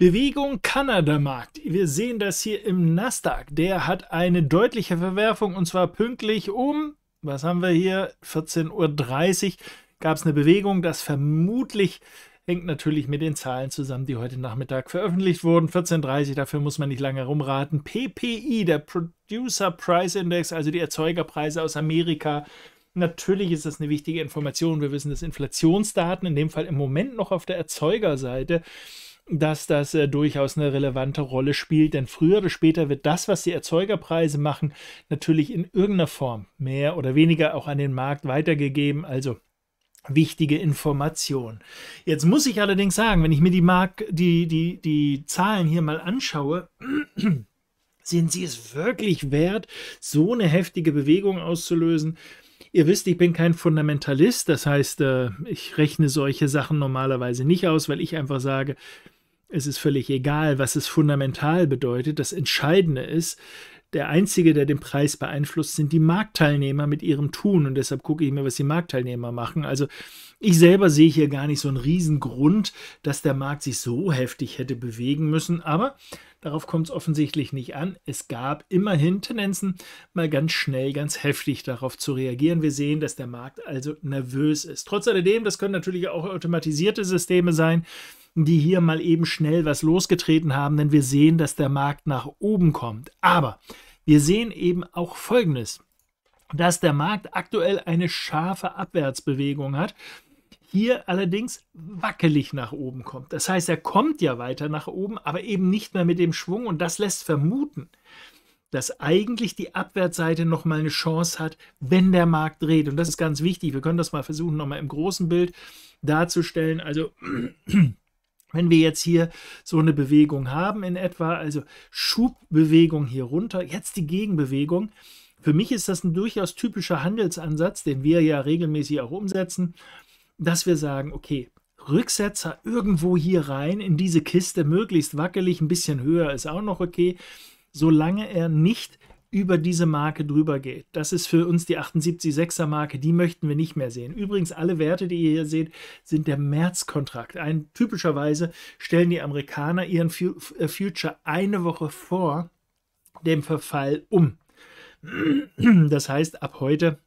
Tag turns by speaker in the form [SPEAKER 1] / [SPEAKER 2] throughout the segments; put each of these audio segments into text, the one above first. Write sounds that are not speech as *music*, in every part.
[SPEAKER 1] Bewegung Kanada-Markt. Wir sehen das hier im Nasdaq. Der hat eine deutliche Verwerfung und zwar pünktlich um, was haben wir hier, 14.30 Uhr gab es eine Bewegung, das vermutlich hängt natürlich mit den Zahlen zusammen, die heute Nachmittag veröffentlicht wurden. 14.30 Uhr, dafür muss man nicht lange rumraten. PPI, der Producer Price Index, also die Erzeugerpreise aus Amerika, Natürlich ist das eine wichtige Information. Wir wissen, dass Inflationsdaten in dem Fall im Moment noch auf der Erzeugerseite dass das äh, durchaus eine relevante Rolle spielt, denn früher oder später wird das, was die Erzeugerpreise machen, natürlich in irgendeiner Form mehr oder weniger auch an den Markt weitergegeben. Also wichtige Information. Jetzt muss ich allerdings sagen, wenn ich mir die, Mark die, die, die Zahlen hier mal anschaue, *clears throat* sind sie es wirklich wert, so eine heftige Bewegung auszulösen? Ihr wisst, ich bin kein Fundamentalist, das heißt, äh, ich rechne solche Sachen normalerweise nicht aus, weil ich einfach sage, es ist völlig egal, was es fundamental bedeutet. Das Entscheidende ist, der Einzige, der den Preis beeinflusst, sind die Marktteilnehmer mit ihrem Tun. Und deshalb gucke ich mir, was die Marktteilnehmer machen. Also ich selber sehe hier gar nicht so einen riesen Grund, dass der Markt sich so heftig hätte bewegen müssen. Aber darauf kommt es offensichtlich nicht an. Es gab immerhin Tendenzen, mal ganz schnell, ganz heftig darauf zu reagieren. Wir sehen, dass der Markt also nervös ist. Trotz alledem, das können natürlich auch automatisierte Systeme sein die hier mal eben schnell was losgetreten haben, denn wir sehen, dass der Markt nach oben kommt. Aber wir sehen eben auch Folgendes, dass der Markt aktuell eine scharfe Abwärtsbewegung hat hier allerdings wackelig nach oben kommt. Das heißt, er kommt ja weiter nach oben, aber eben nicht mehr mit dem Schwung und das lässt vermuten, dass eigentlich die Abwärtsseite nochmal eine Chance hat, wenn der Markt dreht. Und das ist ganz wichtig. Wir können das mal versuchen, nochmal im großen Bild darzustellen. Also wenn wir jetzt hier so eine Bewegung haben in etwa, also Schubbewegung hier runter, jetzt die Gegenbewegung. Für mich ist das ein durchaus typischer Handelsansatz, den wir ja regelmäßig auch umsetzen, dass wir sagen, okay, Rücksetzer irgendwo hier rein in diese Kiste, möglichst wackelig, ein bisschen höher ist auch noch okay, solange er nicht über diese Marke drüber geht. Das ist für uns die 78,6er Marke, die möchten wir nicht mehr sehen. Übrigens, alle Werte, die ihr hier seht, sind der März-Kontrakt. Ein, typischerweise stellen die Amerikaner ihren äh, Future eine Woche vor dem Verfall um. Das heißt, ab heute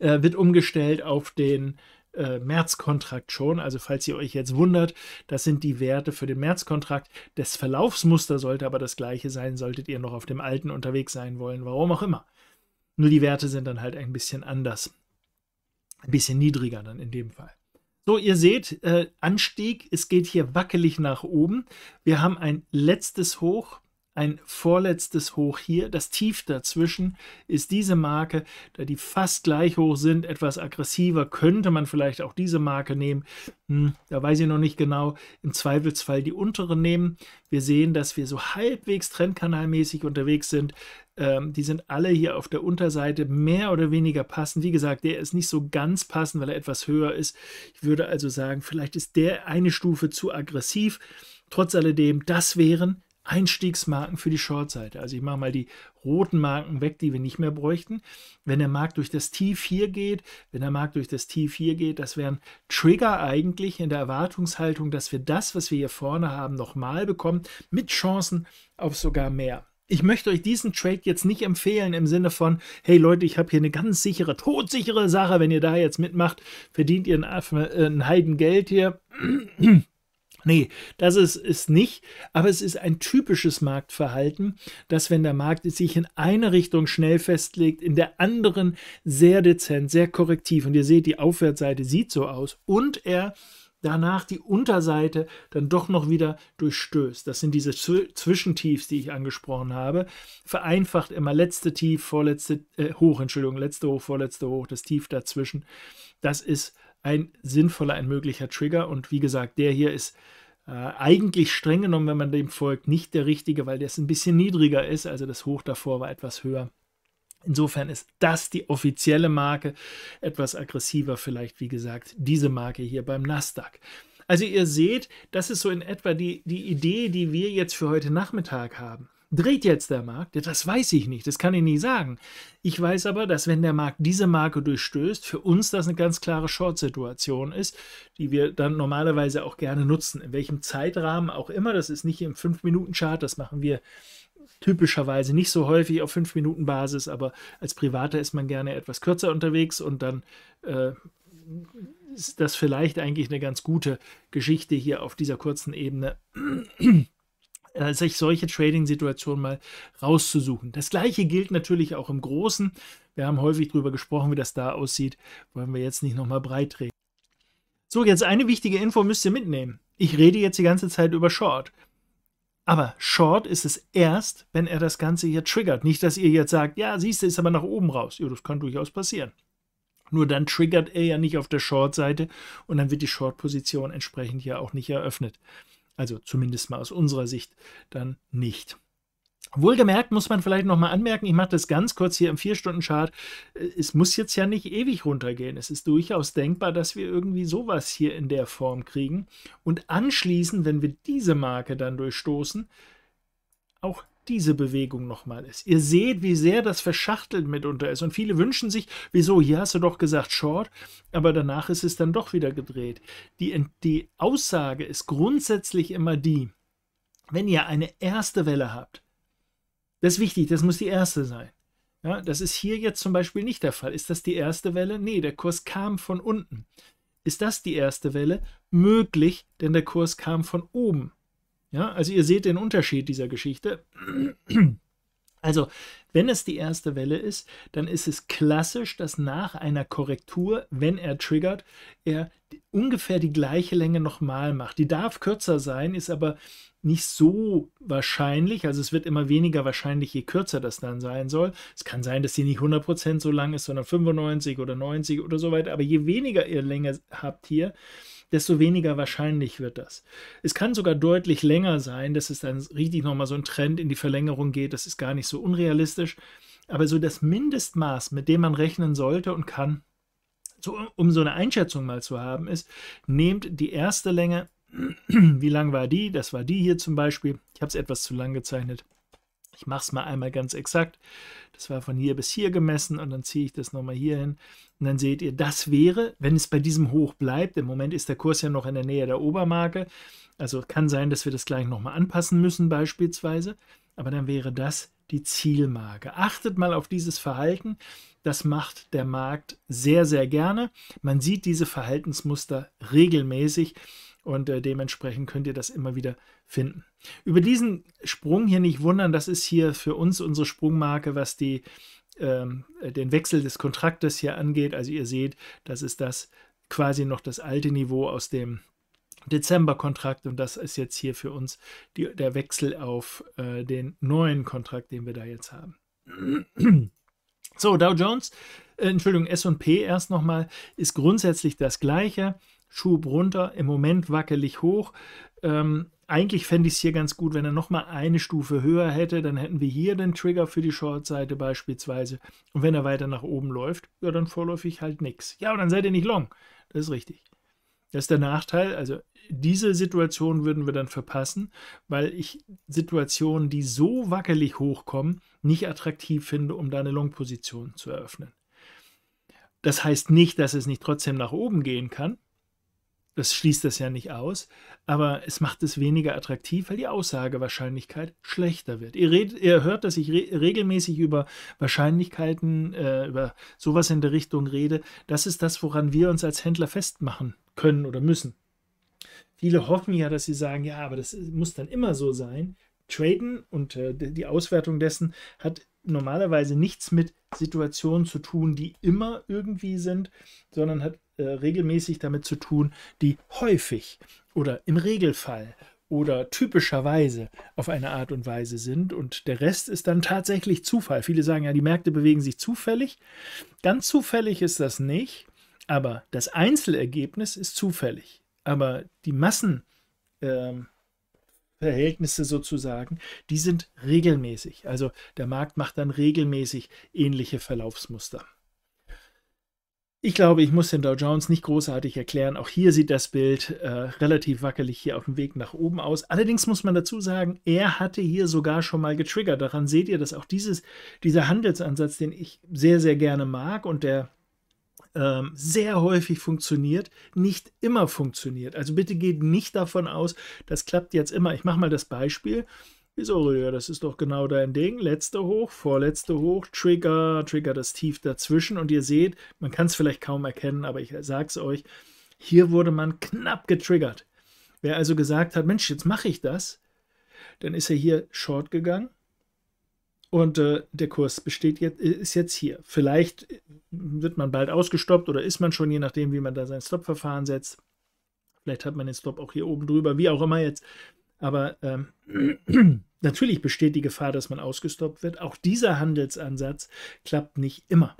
[SPEAKER 1] äh, wird umgestellt auf den äh, Märzkontrakt schon. Also falls ihr euch jetzt wundert, das sind die Werte für den Märzkontrakt. Das Verlaufsmuster sollte aber das gleiche sein, solltet ihr noch auf dem alten unterwegs sein wollen, warum auch immer. Nur die Werte sind dann halt ein bisschen anders. Ein bisschen niedriger dann in dem Fall. So, ihr seht, äh, Anstieg, es geht hier wackelig nach oben. Wir haben ein letztes Hoch ein vorletztes Hoch hier. Das Tief dazwischen ist diese Marke, da die fast gleich hoch sind, etwas aggressiver. Könnte man vielleicht auch diese Marke nehmen. Hm, da weiß ich noch nicht genau. Im Zweifelsfall die untere nehmen. Wir sehen, dass wir so halbwegs trendkanalmäßig unterwegs sind. Ähm, die sind alle hier auf der Unterseite mehr oder weniger passend. Wie gesagt, der ist nicht so ganz passend, weil er etwas höher ist. Ich würde also sagen, vielleicht ist der eine Stufe zu aggressiv. Trotz alledem, das wären Einstiegsmarken für die Shortseite. Also ich mache mal die roten Marken weg, die wir nicht mehr bräuchten. Wenn der Markt durch das Tief hier geht, wenn der Markt durch das Tief hier geht, das wären Trigger eigentlich in der Erwartungshaltung, dass wir das, was wir hier vorne haben, nochmal bekommen, mit Chancen auf sogar mehr. Ich möchte euch diesen Trade jetzt nicht empfehlen im Sinne von, hey Leute, ich habe hier eine ganz sichere, todsichere Sache, wenn ihr da jetzt mitmacht, verdient ihr ein, äh, ein Heidengeld hier. Nee, das ist es nicht, aber es ist ein typisches Marktverhalten, dass wenn der Markt sich in eine Richtung schnell festlegt, in der anderen sehr dezent, sehr korrektiv und ihr seht, die Aufwärtsseite sieht so aus und er danach die Unterseite dann doch noch wieder durchstößt. Das sind diese Zwischentiefs, die ich angesprochen habe. Vereinfacht immer letzte Tief, vorletzte äh, Hoch, Entschuldigung, letzte Hoch, vorletzte Hoch, das Tief dazwischen. Das ist ein sinnvoller, ein möglicher Trigger. Und wie gesagt, der hier ist äh, eigentlich streng genommen, wenn man dem folgt, nicht der richtige, weil der ist ein bisschen niedriger ist. Also das Hoch davor war etwas höher. Insofern ist das die offizielle Marke. Etwas aggressiver vielleicht, wie gesagt, diese Marke hier beim Nasdaq. Also ihr seht, das ist so in etwa die, die Idee, die wir jetzt für heute Nachmittag haben dreht jetzt der Markt? Das weiß ich nicht, das kann ich nicht sagen. Ich weiß aber, dass wenn der Markt diese Marke durchstößt, für uns das eine ganz klare Short-Situation ist, die wir dann normalerweise auch gerne nutzen. In welchem Zeitrahmen auch immer, das ist nicht im 5-Minuten-Chart, das machen wir typischerweise nicht so häufig auf 5-Minuten-Basis, aber als Privater ist man gerne etwas kürzer unterwegs und dann äh, ist das vielleicht eigentlich eine ganz gute Geschichte hier auf dieser kurzen Ebene. Äh, sich solche Trading-Situationen mal rauszusuchen. Das gleiche gilt natürlich auch im Großen. Wir haben häufig darüber gesprochen, wie das da aussieht. Wollen wir jetzt nicht nochmal breit reden. So, jetzt eine wichtige Info müsst ihr mitnehmen. Ich rede jetzt die ganze Zeit über Short. Aber Short ist es erst, wenn er das Ganze hier triggert. Nicht, dass ihr jetzt sagt, ja, siehst du, ist aber nach oben raus. Ja, das kann durchaus passieren. Nur dann triggert er ja nicht auf der Short-Seite und dann wird die Short-Position entsprechend ja auch nicht eröffnet. Also zumindest mal aus unserer Sicht dann nicht. Wohlgemerkt muss man vielleicht nochmal anmerken, ich mache das ganz kurz hier im 4-Stunden-Chart. Äh, es muss jetzt ja nicht ewig runtergehen. Es ist durchaus denkbar, dass wir irgendwie sowas hier in der Form kriegen. Und anschließend, wenn wir diese Marke dann durchstoßen, auch diese Bewegung nochmal ist. Ihr seht, wie sehr das verschachtelt mitunter ist. Und viele wünschen sich, wieso, hier hast du doch gesagt Short, aber danach ist es dann doch wieder gedreht. Die, die Aussage ist grundsätzlich immer die, wenn ihr eine erste Welle habt, das ist wichtig, das muss die erste sein. Ja, das ist hier jetzt zum Beispiel nicht der Fall. Ist das die erste Welle? Nee, der Kurs kam von unten. Ist das die erste Welle? Möglich, denn der Kurs kam von oben. Ja, also ihr seht den Unterschied dieser Geschichte. Also, wenn es die erste Welle ist, dann ist es klassisch, dass nach einer Korrektur, wenn er triggert, er ungefähr die gleiche Länge nochmal macht. Die darf kürzer sein, ist aber nicht so wahrscheinlich. Also es wird immer weniger wahrscheinlich, je kürzer das dann sein soll. Es kann sein, dass sie nicht 100% so lang ist, sondern 95 oder 90 oder so weiter. Aber je weniger ihr Länge habt hier, desto weniger wahrscheinlich wird das. Es kann sogar deutlich länger sein, dass es dann richtig nochmal so ein Trend in die Verlängerung geht. Das ist gar nicht so unrealistisch. Aber so das Mindestmaß, mit dem man rechnen sollte und kann, so, um so eine Einschätzung mal zu haben, ist, nehmt die erste Länge, *clears throat* wie lang war die? Das war die hier zum Beispiel. Ich habe es etwas zu lang gezeichnet. Ich mache es mal einmal ganz exakt. Das war von hier bis hier gemessen und dann ziehe ich das nochmal hier hin. Und dann seht ihr, das wäre, wenn es bei diesem Hoch bleibt, im Moment ist der Kurs ja noch in der Nähe der Obermarke, also kann sein, dass wir das gleich nochmal anpassen müssen beispielsweise, aber dann wäre das die Zielmarke. Achtet mal auf dieses Verhalten, das macht der Markt sehr, sehr gerne. Man sieht diese Verhaltensmuster regelmäßig und äh, dementsprechend könnt ihr das immer wieder finden. Über diesen Sprung hier nicht wundern, das ist hier für uns unsere Sprungmarke, was die, ähm, den Wechsel des Kontraktes hier angeht. Also ihr seht, das ist das quasi noch das alte Niveau aus dem Dezember-Kontrakt und das ist jetzt hier für uns die, der Wechsel auf äh, den neuen Kontrakt, den wir da jetzt haben. So, Dow Jones, äh, Entschuldigung, SP erst nochmal, ist grundsätzlich das gleiche. Schub runter, im Moment wackelig hoch. Ähm, eigentlich fände ich es hier ganz gut, wenn er nochmal eine Stufe höher hätte, dann hätten wir hier den Trigger für die Short-Seite beispielsweise. Und wenn er weiter nach oben läuft, ja, dann vorläufig halt nichts. Ja, und dann seid ihr nicht long. Das ist richtig. Das ist der Nachteil. Also diese Situation würden wir dann verpassen, weil ich Situationen, die so wackelig hochkommen, nicht attraktiv finde, um da eine Long-Position zu eröffnen. Das heißt nicht, dass es nicht trotzdem nach oben gehen kann. Das schließt das ja nicht aus, aber es macht es weniger attraktiv, weil die Aussagewahrscheinlichkeit schlechter wird. Ihr, redet, ihr hört, dass ich re regelmäßig über Wahrscheinlichkeiten, äh, über sowas in der Richtung rede. Das ist das, woran wir uns als Händler festmachen können oder müssen. Viele hoffen ja, dass sie sagen, ja, aber das muss dann immer so sein. Traden und äh, die Auswertung dessen hat normalerweise nichts mit Situationen zu tun, die immer irgendwie sind, sondern hat äh, regelmäßig damit zu tun, die häufig oder im Regelfall oder typischerweise auf eine Art und Weise sind. Und der Rest ist dann tatsächlich Zufall. Viele sagen ja, die Märkte bewegen sich zufällig. Ganz zufällig ist das nicht, aber das Einzelergebnis ist zufällig. Aber die Massen. Ähm, Verhältnisse sozusagen, die sind regelmäßig. Also der Markt macht dann regelmäßig ähnliche Verlaufsmuster. Ich glaube, ich muss den Dow Jones nicht großartig erklären. Auch hier sieht das Bild äh, relativ wackelig hier auf dem Weg nach oben aus. Allerdings muss man dazu sagen, er hatte hier sogar schon mal getriggert. Daran seht ihr, dass auch dieses, dieser Handelsansatz, den ich sehr, sehr gerne mag und der ähm, sehr häufig funktioniert, nicht immer funktioniert. Also bitte geht nicht davon aus, das klappt jetzt immer. Ich mache mal das Beispiel. Wieso, Rüdiger? Das ist doch genau dein Ding. Letzte hoch, vorletzte hoch, Trigger, Trigger das Tief dazwischen. Und ihr seht, man kann es vielleicht kaum erkennen, aber ich sage es euch, hier wurde man knapp getriggert. Wer also gesagt hat, Mensch, jetzt mache ich das, dann ist er hier short gegangen, und äh, der Kurs besteht jetzt, äh, ist jetzt hier. Vielleicht äh, wird man bald ausgestoppt oder ist man schon, je nachdem, wie man da sein Stop-Verfahren setzt. Vielleicht hat man den Stop auch hier oben drüber, wie auch immer jetzt. Aber ähm, *clears throat* natürlich besteht die Gefahr, dass man ausgestoppt wird. Auch dieser Handelsansatz klappt nicht immer.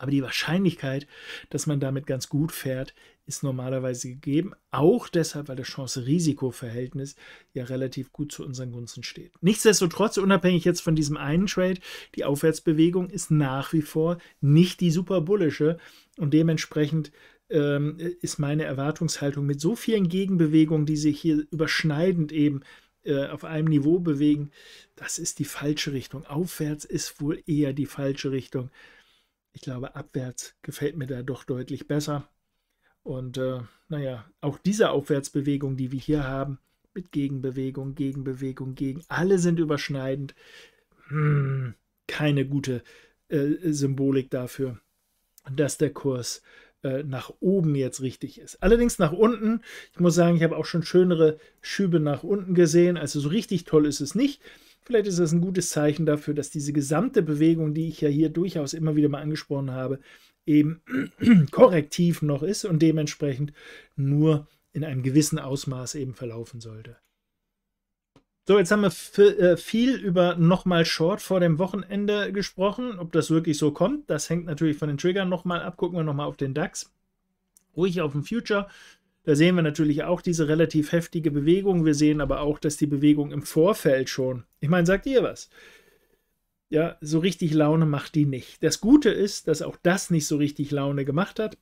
[SPEAKER 1] Aber die Wahrscheinlichkeit, dass man damit ganz gut fährt, ist normalerweise gegeben. Auch deshalb, weil das Chance-Risiko-Verhältnis ja relativ gut zu unseren Gunsten steht. Nichtsdestotrotz, unabhängig jetzt von diesem einen Trade, die Aufwärtsbewegung ist nach wie vor nicht die super bullische und dementsprechend ähm, ist meine Erwartungshaltung mit so vielen Gegenbewegungen, die sich hier überschneidend eben äh, auf einem Niveau bewegen, das ist die falsche Richtung. Aufwärts ist wohl eher die falsche Richtung ich glaube, abwärts gefällt mir da doch deutlich besser. Und äh, naja, auch diese Aufwärtsbewegung, die wir hier haben, mit Gegenbewegung, Gegenbewegung, gegen, alle sind überschneidend. Hm, keine gute äh, Symbolik dafür, dass der Kurs äh, nach oben jetzt richtig ist. Allerdings nach unten, ich muss sagen, ich habe auch schon schönere Schübe nach unten gesehen. Also so richtig toll ist es nicht. Vielleicht ist das ein gutes Zeichen dafür, dass diese gesamte Bewegung, die ich ja hier durchaus immer wieder mal angesprochen habe, eben *clears throat* korrektiv noch ist und dementsprechend nur in einem gewissen Ausmaß eben verlaufen sollte. So, jetzt haben wir äh, viel über nochmal Short vor dem Wochenende gesprochen. Ob das wirklich so kommt, das hängt natürlich von den Triggern nochmal ab. Gucken wir nochmal auf den DAX. Ruhig auf den Future. Da sehen wir natürlich auch diese relativ heftige Bewegung. Wir sehen aber auch, dass die Bewegung im Vorfeld schon. Ich meine, sagt ihr was? Ja, so richtig Laune macht die nicht. Das Gute ist, dass auch das nicht so richtig Laune gemacht hat.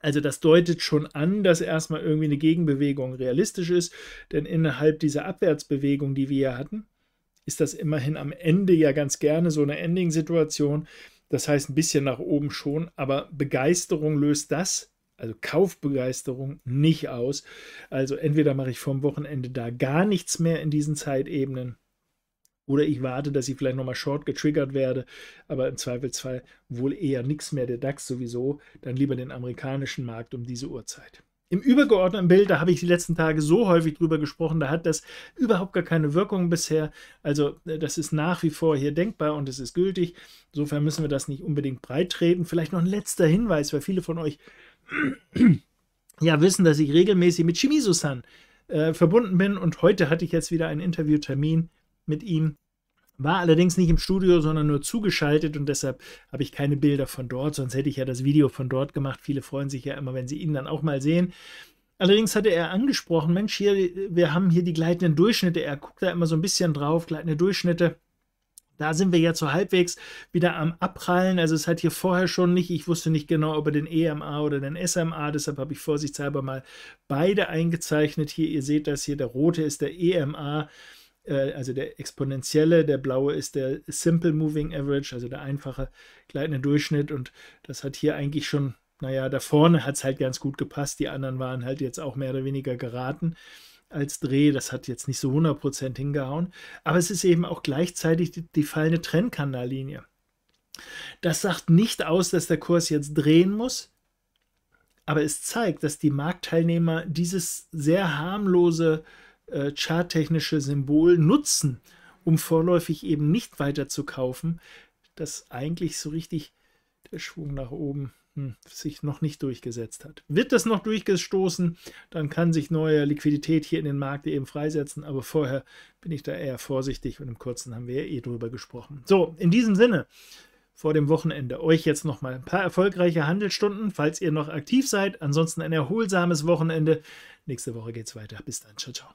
[SPEAKER 1] Also das deutet schon an, dass erstmal irgendwie eine Gegenbewegung realistisch ist, denn innerhalb dieser Abwärtsbewegung, die wir hier hatten, ist das immerhin am Ende ja ganz gerne so eine Ending-Situation. Das heißt ein bisschen nach oben schon, aber Begeisterung löst das also Kaufbegeisterung, nicht aus. Also entweder mache ich vom Wochenende da gar nichts mehr in diesen Zeitebenen oder ich warte, dass ich vielleicht nochmal short getriggert werde, aber im Zweifelsfall wohl eher nichts mehr, der DAX sowieso, dann lieber den amerikanischen Markt um diese Uhrzeit. Im übergeordneten Bild, da habe ich die letzten Tage so häufig drüber gesprochen, da hat das überhaupt gar keine Wirkung bisher. Also äh, das ist nach wie vor hier denkbar und es ist gültig. Insofern müssen wir das nicht unbedingt breit treten. Vielleicht noch ein letzter Hinweis, weil viele von euch *clears throat* ja wissen, dass ich regelmäßig mit Shimizu-san äh, verbunden bin und heute hatte ich jetzt wieder einen Interviewtermin mit ihm. War allerdings nicht im Studio, sondern nur zugeschaltet und deshalb habe ich keine Bilder von dort, sonst hätte ich ja das Video von dort gemacht. Viele freuen sich ja immer, wenn sie ihn dann auch mal sehen. Allerdings hatte er angesprochen, Mensch, hier, wir haben hier die gleitenden Durchschnitte. Er guckt da immer so ein bisschen drauf, gleitende Durchschnitte da sind wir ja so halbwegs wieder am Abprallen. Also es hat hier vorher schon nicht, ich wusste nicht genau, ob er den EMA oder den SMA, deshalb habe ich vorsichtshalber mal beide eingezeichnet. Hier, ihr seht das hier, der rote ist der EMA, äh, also der exponentielle, der blaue ist der Simple Moving Average, also der einfache gleitende Durchschnitt. Und das hat hier eigentlich schon, naja, da vorne hat es halt ganz gut gepasst. Die anderen waren halt jetzt auch mehr oder weniger geraten als Dreh. Das hat jetzt nicht so 100% hingehauen. Aber es ist eben auch gleichzeitig die, die fallende Trennkanallinie. Das sagt nicht aus, dass der Kurs jetzt drehen muss, aber es zeigt, dass die Marktteilnehmer dieses sehr harmlose äh, charttechnische Symbol nutzen, um vorläufig eben nicht weiter zu kaufen, dass eigentlich so richtig der Schwung nach oben hm, sich noch nicht durchgesetzt hat. Wird das noch durchgestoßen, dann kann sich neue Liquidität hier in den Markt eben freisetzen, aber vorher bin ich da eher vorsichtig und im Kurzen haben wir ja eh drüber gesprochen. So, in diesem Sinne, vor dem Wochenende euch jetzt nochmal ein paar erfolgreiche Handelsstunden, falls ihr noch aktiv seid. Ansonsten ein erholsames Wochenende. Nächste Woche geht's weiter. Bis dann. Ciao, ciao.